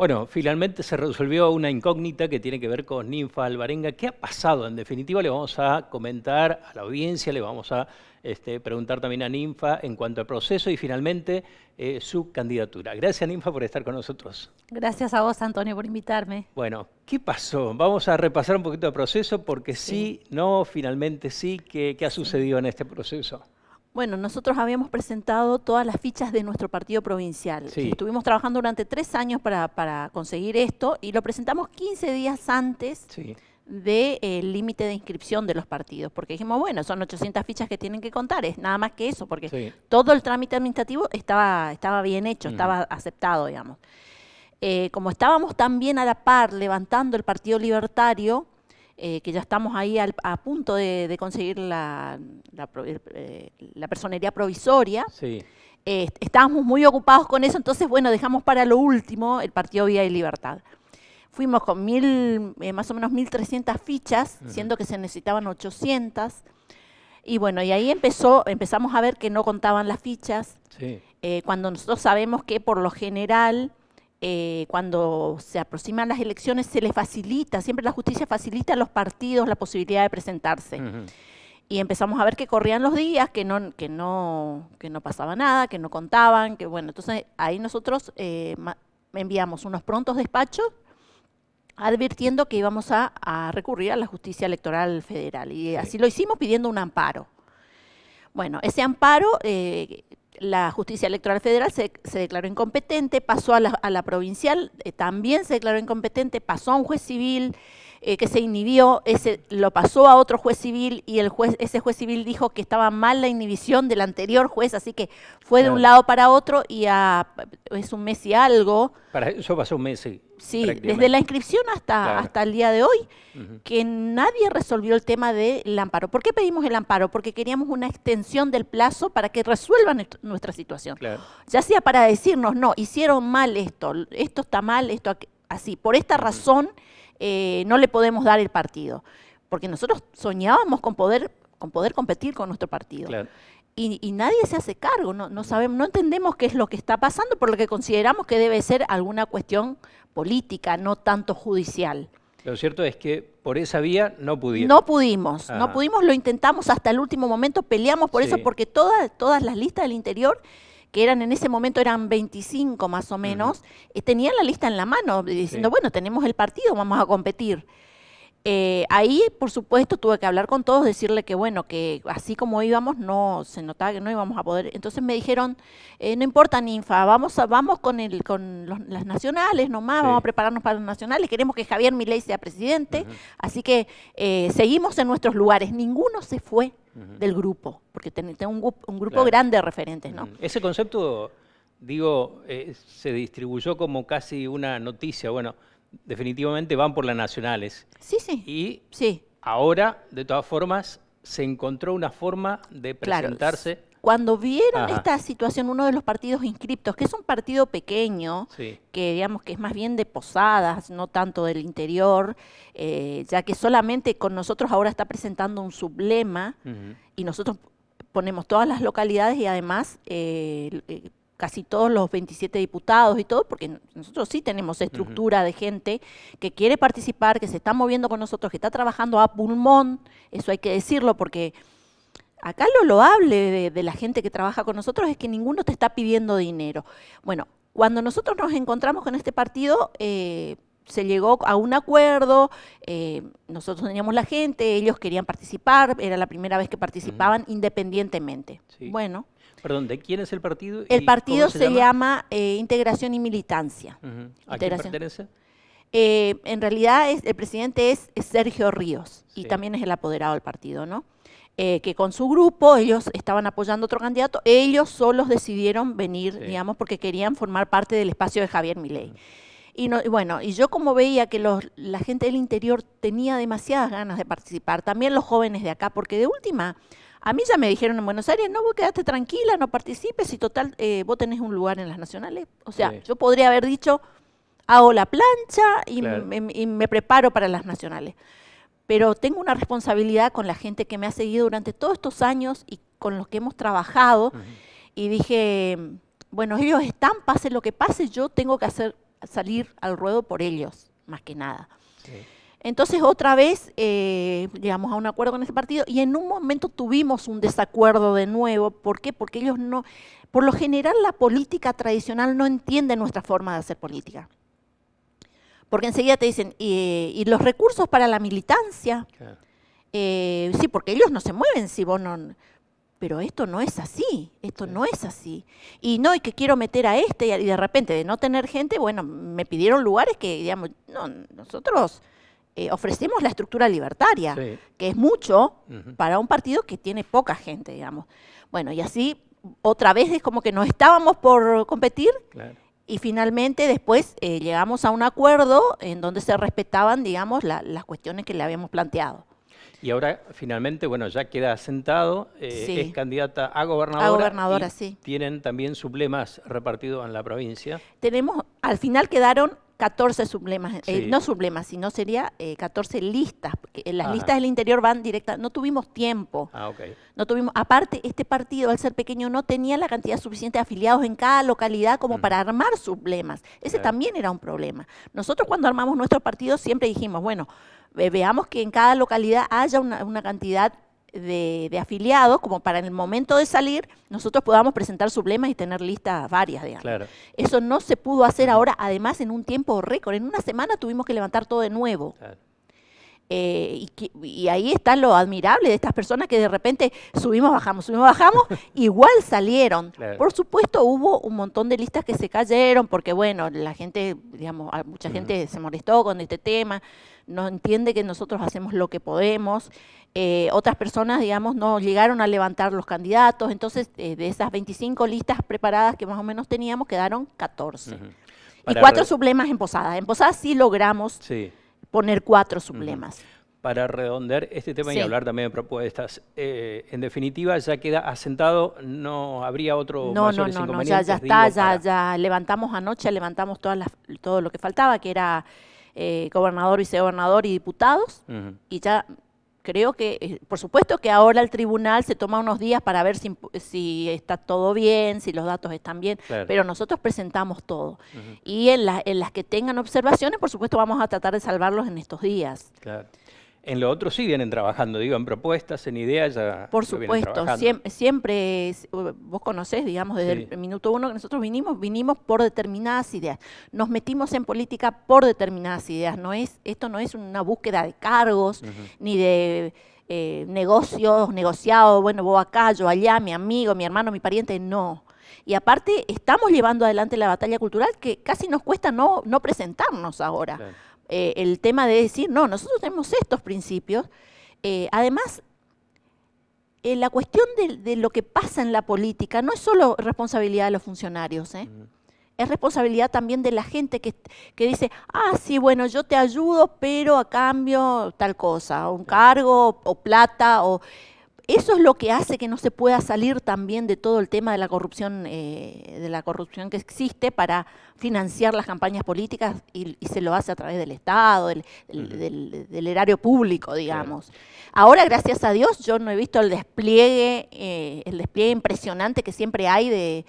Bueno, finalmente se resolvió una incógnita que tiene que ver con Ninfa Alvarenga. ¿Qué ha pasado? En definitiva, le vamos a comentar a la audiencia, le vamos a este, preguntar también a Ninfa en cuanto al proceso y finalmente eh, su candidatura. Gracias, Ninfa, por estar con nosotros. Gracias a vos, Antonio, por invitarme. Bueno, ¿qué pasó? Vamos a repasar un poquito el proceso porque sí, no, finalmente sí, ¿qué, ha sucedido en este proceso? Bueno, nosotros habíamos presentado todas las fichas de nuestro partido provincial. Estuvimos trabajando durante tres años para, conseguir esto y lo presentamos 15 días antes del eh, límite de inscripción de los partidos, porque dijimos, bueno, son 800 fichas que tienen que contar, es nada más que eso, porque todo el trámite administrativo estaba, estaba bien hecho, estaba aceptado, digamos. Eh, como estábamos también a la par levantando el Partido Libertario, eh, que ya estamos ahí a punto de, conseguir la, la, eh, personería provisoria. Eh, estábamos muy ocupados con eso, entonces, bueno, dejamos para lo último el partido Vía y Libertad. Fuimos con mil, más o menos 1.300 fichas, siendo que se necesitaban 800. Y bueno, y ahí empezó, empezamos a ver que no contaban las fichas. cuando nosotros sabemos que por lo general eh, cuando se aproximan las elecciones se les facilita, siempre la justicia facilita a los partidos la posibilidad de presentarse. Y empezamos a ver que corrían los días, que no, que no, no pasaba nada, que no contaban, que bueno, entonces ahí nosotros eh, enviamos unos prontos despachos advirtiendo que íbamos a, recurrir a la justicia electoral federal. Y así lo hicimos pidiendo un amparo. Bueno, ese amparo eh, la Justicia Electoral Federal se, declaró incompetente, pasó a la, provincial, eh, también se declaró incompetente, pasó a un juez civil, eh, que se inhibió, ese, lo pasó a otro juez civil y el juez, ese juez civil dijo que estaba mal la inhibición del anterior juez, así que fue de un lado para otro y es un mes y algo. Para eso pasó un mes, sí. desde la inscripción hasta, hasta el día de hoy, que nadie resolvió el tema del amparo. ¿Por qué pedimos el amparo? Porque queríamos una extensión del plazo para que resuelvan nuestra situación. Ya sea para decirnos, no, hicieron mal esto, esto está mal, esto así. Por esta razón... Eh, no le podemos dar el partido. Porque nosotros soñábamos con poder, con poder competir con nuestro partido. Y, nadie se hace cargo, no, no, sabemos, no entendemos qué es lo que está pasando, por lo que consideramos que debe ser alguna cuestión política, no tanto judicial. Lo cierto es que por esa vía no pudimos. No pudimos, no pudimos, lo intentamos hasta el último momento, peleamos por eso porque todas las listas del interior que eran en ese momento eran 25 más o menos, eh, tenían la lista en la mano, eh, diciendo, bueno, tenemos el partido, vamos a competir. Eh, ahí, por supuesto, tuve que hablar con todos, decirle que bueno, que así como íbamos, no se notaba que no íbamos a poder. Entonces me dijeron, no importa, ninfa, vamos vamos con el, con las nacionales nomás, vamos a prepararnos para las nacionales, queremos que Javier Milei sea presidente, así que seguimos en nuestros lugares. Ninguno se fue del grupo, porque tengo un, un grupo grande de referentes, ¿no? Ese concepto, digo, eh, se distribuyó como casi una noticia, bueno, definitivamente van por las nacionales. Sí, sí. Y sí. ahora, de todas formas, se encontró una forma de presentarse cuando vieron esta situación, uno de los partidos inscriptos, que es un partido pequeño, que digamos que es más bien de posadas, no tanto del interior, eh, ya que solamente con nosotros ahora está presentando un sublema y nosotros ponemos todas las localidades y además... Eh, eh, casi todos los 27 diputados y todo, porque nosotros sí tenemos estructura de gente que quiere participar, que se está moviendo con nosotros, que está trabajando a pulmón, eso hay que decirlo porque Acá lo loable de, la gente que trabaja con nosotros es que ninguno te está pidiendo dinero. Bueno, cuando nosotros nos encontramos con este partido, eh, se llegó a un acuerdo, eh, nosotros teníamos la gente, ellos querían participar, era la primera vez que participaban mm. independientemente. Bueno. Perdón, ¿de quién es el partido? El partido se, llama, eh, Integración y Militancia. pertenece? en realidad el presidente es, Sergio Ríos y también es el apoderado del partido, ¿no? Eh, que con su grupo, ellos estaban apoyando otro candidato, ellos solos decidieron venir, digamos, porque querían formar parte del espacio de Javier Milei. Y, no, y, bueno, y yo como veía que los, la gente del interior tenía demasiadas ganas de participar, también los jóvenes de acá, porque de última, a mí ya me dijeron en Buenos Aires, no, vos quedaste tranquila, no participes, y total, eh, vos tenés un lugar en las nacionales. O sea, yo podría haber dicho, hago la plancha y, y me preparo para las nacionales pero tengo una responsabilidad con la gente que me ha seguido durante todos estos años y con los que hemos trabajado. Y dije, bueno, ellos están, pase lo que pase, yo tengo que hacer salir al ruedo por ellos, más que nada. Entonces otra vez eh, llegamos a un acuerdo con ese partido y en un momento tuvimos un desacuerdo de nuevo. ¿Por qué? Porque ellos no, por lo general la política tradicional no entiende nuestra forma de hacer política. Porque enseguida te dicen, ¿y, los recursos para la militancia? Eh, sí, porque ellos no se mueven si vos Pero esto no es así, esto no es así. Y no, y que quiero meter a este, y de repente de no tener gente, bueno, me pidieron lugares que, digamos, nosotros eh, ofrecemos la estructura libertaria, que es mucho para un partido que tiene poca gente, digamos. Bueno, y así otra vez es como que no estábamos por competir claro y finalmente después eh, llegamos a un acuerdo en donde se respetaban, digamos, las cuestiones que le habíamos planteado. Y ahora finalmente, bueno, ya queda sentado, eh, es candidata a gobernadora. A gobernadora, sí. Tienen también suplemas repartidos en la provincia. Tenemos, al final quedaron 14 sublemas, eh, no sublemas, sino sería 14 eh, listas. Eh, las ah. listas del interior van directas, no tuvimos tiempo. Ah, no tuvimos, aparte, este partido, al ser pequeño, no tenía la cantidad suficiente de afiliados en cada localidad como mm. para armar sublemas. Ese también era un problema. Nosotros cuando armamos nuestro partido siempre dijimos, bueno, veamos que en cada localidad haya una, una cantidad de, afiliados, como para en el momento de salir nosotros podamos presentar sublemas y tener listas varias, de Claro. Eso no se pudo hacer ahora, además en un tiempo récord. En una semana tuvimos que levantar todo de nuevo. Eh, y, ahí está lo admirable de estas personas que de repente subimos, bajamos, subimos, bajamos, igual salieron. Por supuesto hubo un montón de listas que se cayeron porque, bueno, la gente, digamos, mucha gente se molestó con este tema, no entiende que nosotros hacemos lo que podemos. Eh, otras personas, digamos, no llegaron a levantar los candidatos. Entonces, eh, de esas 25 listas preparadas que más o menos teníamos, quedaron 14. Y cuatro sublemas en Posada. En Posada sí logramos poner cuatro sublemas. Para redondear este tema y hablar también de propuestas, eh, en definitiva ya queda asentado, no habría otro no, no, no, No, ya, ya está, ya, ya levantamos anoche, levantamos todas las, todo lo que faltaba, que era eh, gobernador, vicegobernador y diputados, y ya creo que, eh, por supuesto que ahora el tribunal se toma unos días para ver si, está todo bien, si los datos están bien, pero nosotros presentamos todo. Y en, en las que tengan observaciones, por supuesto, vamos a tratar de salvarlos en estos días. Claro. En lo otro sí vienen trabajando, digo, en propuestas, en ideas. Por supuesto, siempre, siempre, vos conocés, digamos, desde el minuto uno que nosotros vinimos, vinimos por determinadas ideas. Nos metimos en política por determinadas ideas. No es, esto no es una búsqueda de cargos, ni de eh, negocios, negociados, bueno, vos acá, yo allá, mi amigo, mi hermano, mi pariente, no. Y aparte, estamos llevando adelante la batalla cultural que casi nos cuesta no, no presentarnos ahora. Eh, el tema de decir, no, nosotros tenemos estos principios. Eh, además, eh, la cuestión de, lo que pasa en la política no es solo responsabilidad de los funcionarios, es responsabilidad también de la gente que, que, dice, ah, sí, bueno, yo te ayudo, pero a cambio tal cosa, un cargo o plata, o eso es lo que hace que no se pueda salir también de todo el tema de la corrupción, eh, de la corrupción que existe para financiar las campañas políticas y, se lo hace a través del Estado, del, erario público, digamos. Ahora, gracias a Dios, yo no he visto el despliegue, eh, el despliegue impresionante que siempre hay de,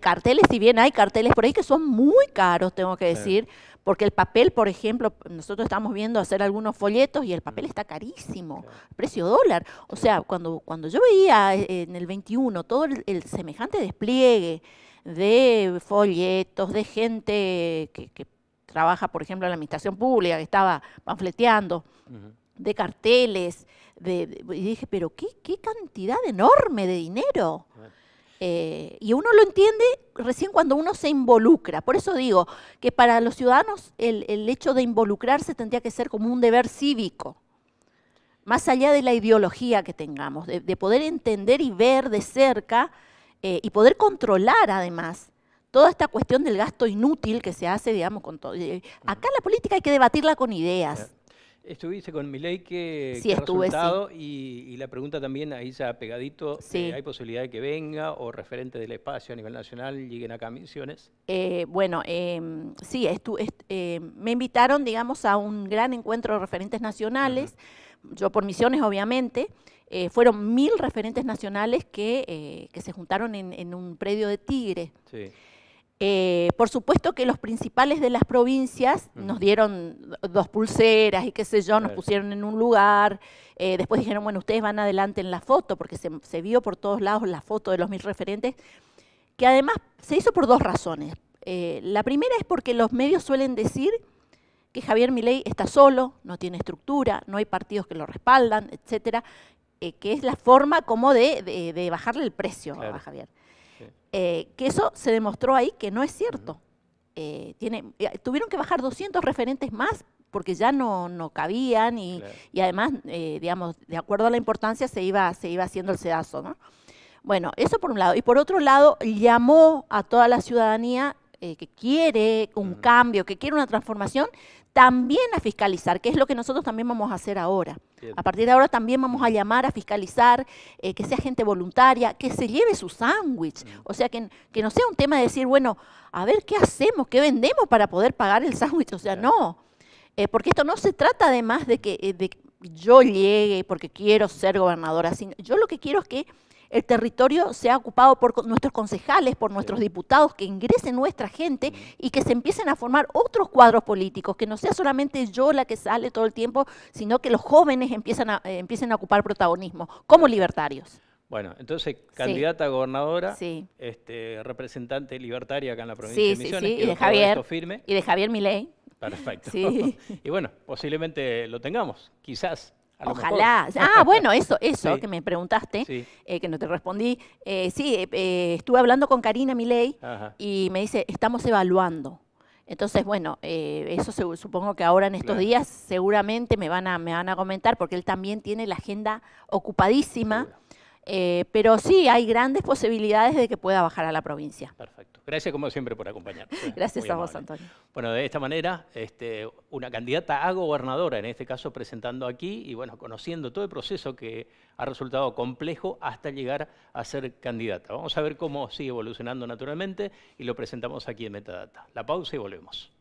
carteles, si bien hay carteles por ahí que son muy caros, tengo que decir, porque el papel, por ejemplo, nosotros estamos viendo hacer algunos folletos y el papel está carísimo, precio dólar. O sea, cuando, cuando yo veía eh, en el 21 todo el, semejante despliegue de folletos, de gente que, trabaja, por ejemplo, en la administración pública, que estaba panfleteando, de carteles, de, y dije, pero qué, qué cantidad enorme de dinero. Eh, y uno lo entiende recién cuando uno se involucra. Por eso digo que para los ciudadanos el, hecho de involucrarse tendría que ser como un deber cívico, más allá de la ideología que tengamos, de, poder entender y ver de cerca eh, y poder controlar además toda esta cuestión del gasto inútil que se hace, digamos, con todo. Eh, acá la política hay que debatirla con ideas. Estuviste con Milei, que estuve, resultado? Y, la pregunta también ahí se pegadito, eh, ¿hay posibilidad de que venga o referentes del espacio a nivel nacional lleguen acá a Misiones? Eh, bueno, eh, sí, em, me invitaron, digamos, a un gran encuentro de referentes nacionales, yo por Misiones obviamente, eh, fueron mil referentes nacionales que, que se juntaron en, en un predio de Tigre. Sí. Eh, por supuesto que los principales de las provincias nos dieron dos pulseras y qué sé yo, nos pusieron en un lugar, eh, después dijeron, bueno, ustedes van adelante en la foto, porque se, vio por todos lados la foto de los mil referentes, que además se hizo por dos razones. Eh, la primera es porque los medios suelen decir que Javier Milei está solo, no tiene estructura, no hay partidos que lo respaldan, etcétera, que es la forma como de, bajarle el precio a Javier. Eh, que eso se demostró ahí que no es cierto. Eh, eh, tuvieron que bajar 200 referentes más porque ya no, no cabían y, y además, digamos, de acuerdo a la importancia se iba, se iba haciendo el sedazo, ¿no? Bueno, eso por un lado. Y por otro lado, llamó a toda la ciudadanía eh, que quiere un cambio, que quiere una transformación, también a fiscalizar, que es lo que nosotros también vamos a hacer ahora. A partir de ahora también vamos a llamar a fiscalizar, eh, que sea gente voluntaria, que se lleve su sándwich. O sea, que, no sea un tema de decir, bueno, a ver, ¿qué hacemos? ¿Qué vendemos para poder pagar el sándwich? O sea, no. Eh, porque esto no se trata además de que yo llegue porque quiero ser gobernadora. Yo lo que quiero es que el territorio sea ocupado por nuestros concejales, por nuestros diputados, que ingrese nuestra gente y que se empiecen a formar otros cuadros políticos, que no sea solamente yo la que sale todo el tiempo, sino que los jóvenes empiezan a, eh, empiecen a ocupar protagonismo como libertarios. Bueno, entonces, candidata a gobernadora, este, representante libertaria acá en la provincia de Misiones, y de Javier, firme. Y de Javier Milei. Perfecto. y bueno, posiblemente lo tengamos, quizás. Ojalá. Ah, bueno, eso, eso que me preguntaste, eh, que no te respondí. Eh, sí, eh, estuve hablando con Karina Milei y me dice, estamos evaluando. Entonces, bueno, eso supongo que ahora en estos días seguramente me van, a, me van a comentar, porque él también tiene la agenda ocupadísima. Eh, pero sí, hay grandes posibilidades de que pueda bajar a la provincia. Perfecto. Gracias como siempre por acompañarnos. Gracias a vos, Antonio. Bueno, de esta manera, este, una candidata a gobernadora, en este caso presentando aquí y bueno, conociendo todo el proceso que ha resultado complejo hasta llegar a ser candidata. Vamos a ver cómo sigue evolucionando naturalmente y lo presentamos aquí en Metadata. La pausa y volvemos.